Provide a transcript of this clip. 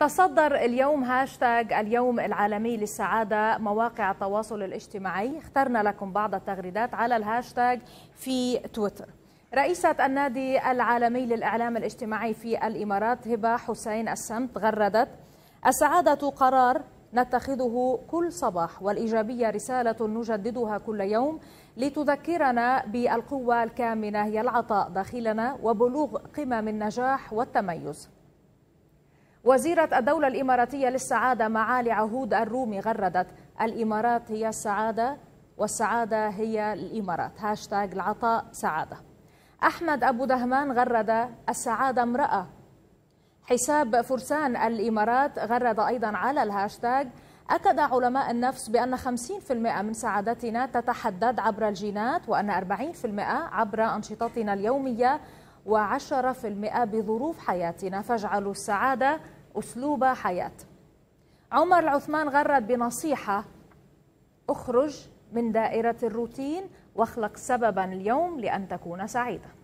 تصدر اليوم هاشتاج اليوم العالمي للسعادة مواقع التواصل الاجتماعي اخترنا لكم بعض التغريدات على الهاشتاج في تويتر رئيسة النادي العالمي للإعلام الاجتماعي في الإمارات هبة حسين السمت غردت السعادة قرار نتخذه كل صباح والإيجابية رسالة نجددها كل يوم لتذكرنا بالقوة الكامنة هي العطاء داخلنا وبلوغ قمم النجاح والتميز وزيرة الدولة الإماراتية للسعادة معالي عهود الرومي غردت الإمارات هي السعادة والسعادة هي الإمارات هاشتاج العطاء سعادة أحمد أبو دهمان غرد السعادة امرأة حساب فرسان الإمارات غرد أيضا على الهاشتاج أكد علماء النفس بأن 50% من سعادتنا تتحدد عبر الجينات وأن 40% عبر أنشطتنا اليومية و10% بظروف حياتنا فاجعلوا السعادة أسلوب حياة عمر العثمان غرد بنصيحة اخرج من دائرة الروتين واخلق سببا اليوم لأن تكون سعيداً